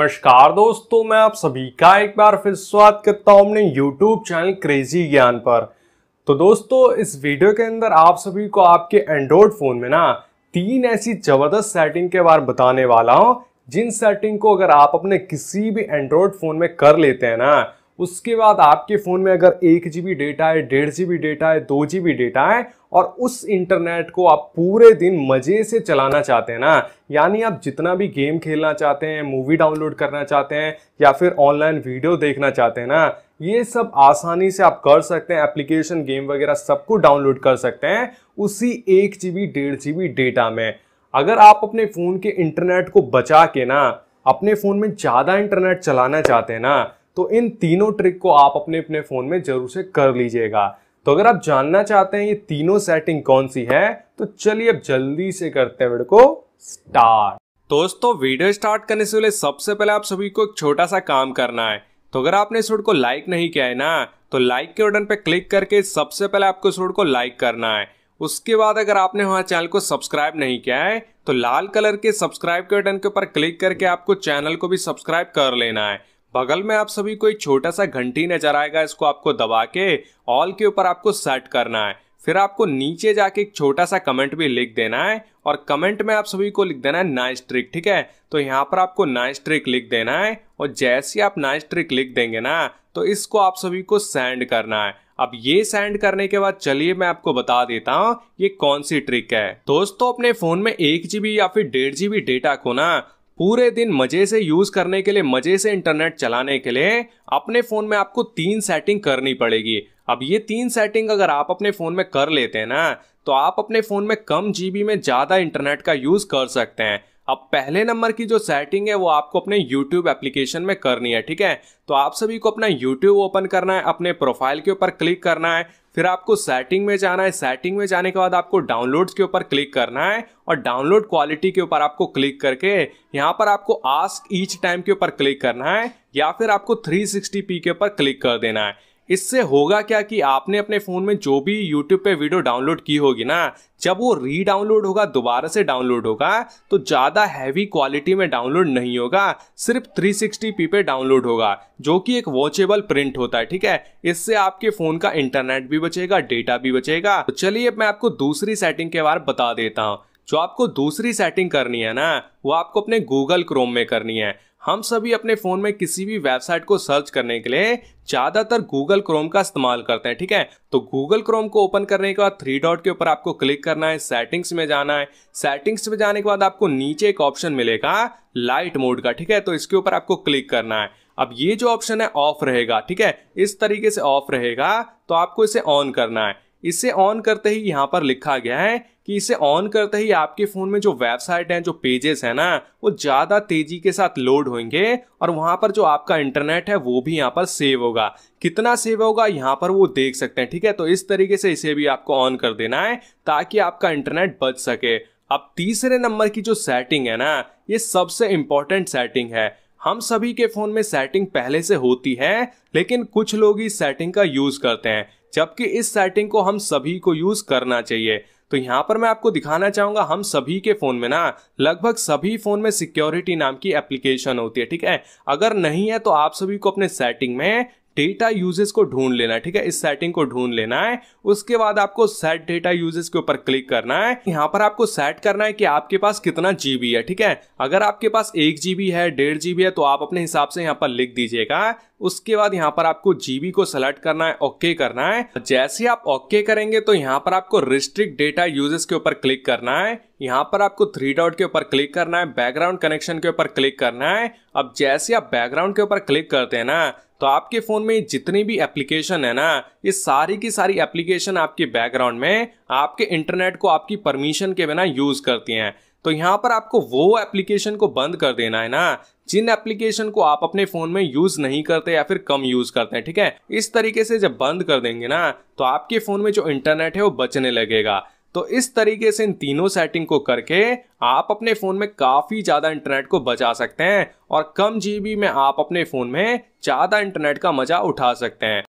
नमस्कार दोस्तों मैं आप सभी का एक बार फिर स्वागत करता हूं अपने YouTube चैनल क्रेजी ज्ञान पर तो दोस्तों इस वीडियो के अंदर आप सभी को आपके एंड्रॉयड फ़ोन में ना तीन ऐसी ज़बरदस्त सेटिंग के बारे में बताने वाला हूं जिन सेटिंग को अगर आप अपने किसी भी एंड्रॉयड फ़ोन में कर लेते हैं ना उसके बाद आपके फ़ोन में अगर एक जी डेटा है डेढ़ जी डेटा है दो जी डेटा है और उस इंटरनेट को आप पूरे दिन मज़े से चलाना चाहते हैं ना यानी आप जितना भी गेम खेलना चाहते हैं मूवी डाउनलोड करना चाहते हैं या फिर ऑनलाइन वीडियो देखना चाहते हैं ना ये सब आसानी से आप कर सकते हैं एप्लीकेशन गेम वगैरह सबको डाउनलोड कर सकते हैं उसी एक जी बी डेढ़ जी डेटा में अगर आप अपने फ़ोन के इंटरनेट को बचा के ना अपने फ़ोन में ज़्यादा इंटरनेट चलाना चाहते हैं ना तो इन तीनों ट्रिक को आप अपने अपने फ़ोन में ज़रूर से कर लीजिएगा तो अगर आप जानना चाहते हैं ये तीनों सेटिंग कौन सी है तो चलिए अब जल्दी से करते हैं वीडियो को स्टार्ट दोस्तों वीडियो स्टार्ट करने से पहले सबसे पहले आप सभी को एक छोटा सा काम करना है तो अगर आपने इस को लाइक नहीं किया है ना तो लाइक के बटन पर क्लिक करके सबसे पहले आपको इस को लाइक करना है उसके बाद अगर आपने हमारे चैनल को सब्सक्राइब नहीं किया है तो लाल कलर के सब्सक्राइब के बटन के ऊपर क्लिक करके आपको चैनल को भी सब्सक्राइब कर लेना है बगल में आप सभी को एक छोटा सा घंटी नजर आएगा इसको आपको दबा के ऑल के ऊपर आपको सेट करना है फिर आपको नीचे जाके एक छोटा सा कमेंट भी लिख देना है और कमेंट में आप सभी को लिख देना है नाइस ट्रिक ठीक है तो यहाँ पर आपको नाइस ट्रिक लिख देना है और जैसे आप नाइस ट्रिक लिख देंगे ना तो इसको आप सभी को सेंड करना है अब ये सेंड करने के बाद चलिए मैं आपको बता देता हूँ ये कौन सी ट्रिक है दोस्तों अपने फोन में एक जीबी या फिर डेढ़ जीबी डेटा को ना पूरे दिन मजे से यूज करने के लिए मजे से इंटरनेट चलाने के लिए अपने फोन में आपको तीन सेटिंग करनी पड़ेगी अब ये तीन सेटिंग अगर आप अपने फोन में कर लेते हैं ना तो आप अपने फोन में कम जीबी में ज्यादा इंटरनेट का यूज कर सकते हैं अब पहले नंबर की जो सेटिंग है वो आपको अपने यूट्यूब एप्लीकेशन में करनी है ठीक है तो आप सभी को अपना यूट्यूब ओपन करना है अपने प्रोफाइल के ऊपर क्लिक करना है फिर आपको सेटिंग में जाना है सेटिंग में जाने के बाद आपको डाउनलोड्स के ऊपर क्लिक करना है और डाउनलोड क्वालिटी के ऊपर आपको क्लिक करके यहाँ पर आपको आस्क ईच टाइम के ऊपर क्लिक करना है या फिर आपको 360p के ऊपर क्लिक कर देना है इससे होगा क्या कि आपने अपने फ़ोन में जो भी यूट्यूब पे वीडियो डाउनलोड की होगी ना जब वो री डाउनलोड होगा दोबारा से डाउनलोड होगा तो ज़्यादा हैवी क्वालिटी में डाउनलोड नहीं होगा सिर्फ 360p पे डाउनलोड होगा जो कि एक वॉचेबल प्रिंट होता है ठीक है इससे आपके फ़ोन का इंटरनेट भी बचेगा डेटा भी बचेगा तो चलिए मैं आपको दूसरी सेटिंग के बारे में बता देता हूँ जो आपको दूसरी सेटिंग करनी है ना वो आपको अपने गूगल क्रोम में करनी है हम सभी अपने फ़ोन में किसी भी वेबसाइट को सर्च करने के लिए ज़्यादातर गूगल क्रोम का इस्तेमाल करते हैं ठीक है तो गूगल क्रोम को ओपन करने के बाद थ्री डॉट के ऊपर आपको क्लिक करना है सेटिंग्स में जाना है सेटिंग्स में जाने के बाद आपको नीचे एक ऑप्शन मिलेगा लाइट मोड का ठीक है तो इसके ऊपर आपको क्लिक करना है अब ये जो ऑप्शन है ऑफ रहेगा ठीक है इस तरीके से ऑफ रहेगा तो आपको इसे ऑन करना है इसे ऑन करते ही यहाँ पर लिखा गया है कि इसे ऑन करते ही आपके फ़ोन में जो वेबसाइट हैं जो पेजेस हैं ना वो ज़्यादा तेज़ी के साथ लोड होंगे और वहां पर जो आपका इंटरनेट है वो भी यहाँ पर सेव होगा कितना सेव होगा यहाँ पर वो देख सकते हैं ठीक है तो इस तरीके से इसे भी आपको ऑन कर देना है ताकि आपका इंटरनेट बच सके अब तीसरे नंबर की जो सेटिंग है ना ये सबसे इंपॉर्टेंट सेटिंग है हम सभी के फोन में सेटिंग पहले से होती है लेकिन कुछ लोग इस सेटिंग का यूज करते हैं जबकि इस सेटिंग को हम सभी को यूज करना चाहिए तो यहाँ पर मैं आपको दिखाना चाहूंगा हम सभी के फोन में ना लगभग सभी फोन में सिक्योरिटी नाम की एप्लीकेशन होती है ठीक है अगर नहीं है तो आप सभी को अपने सेटिंग में डेटा यूजेस को ढूंढ लेना है ठीक है इस सेटिंग को ढूंढ लेना है उसके बाद आपको सेट डेटा यूजेस के ऊपर क्लिक करना है यहाँ पर आपको सेट करना है कि आपके पास कितना जीबी है ठीक है अगर आपके पास एक जीबी है डेढ़ जीबी है तो आप अपने हिसाब से यहाँ पर लिख दीजिएगा उसके बाद यहाँ पर आपको जीबी को सेलेक्ट करना है ओके करना है जैसे आप ओके करेंगे तो यहाँ पर आपको रिस्ट्रिक्ट डेटा यूजेस के ऊपर क्लिक करना है यहाँ पर आपको थ्री डॉट के ऊपर क्लिक करना है बैकग्राउंड कनेक्शन के ऊपर क्लिक करना है अब जैसे आप बैकग्राउंड के ऊपर क्लिक करते हैं ना तो आपके फ़ोन में जितनी भी एप्लीकेशन है ना ये सारी की सारी एप्लीकेशन आपके बैकग्राउंड में आपके इंटरनेट को आपकी परमिशन के बिना यूज़ करती हैं तो यहाँ पर आपको वो एप्लीकेशन को बंद कर देना है ना जिन एप्लीकेशन को आप अपने फ़ोन में यूज़ नहीं करते या फिर कम यूज़ करते हैं ठीक है इस तरीके से जब बंद कर देंगे ना तो आपके फ़ोन में जो इंटरनेट है वो बचने लगेगा तो इस तरीके से इन तीनों सेटिंग को करके आप अपने फ़ोन में काफ़ी ज़्यादा इंटरनेट को बचा सकते हैं और कम जीबी में आप अपने फ़ोन में ज़्यादा इंटरनेट का मज़ा उठा सकते हैं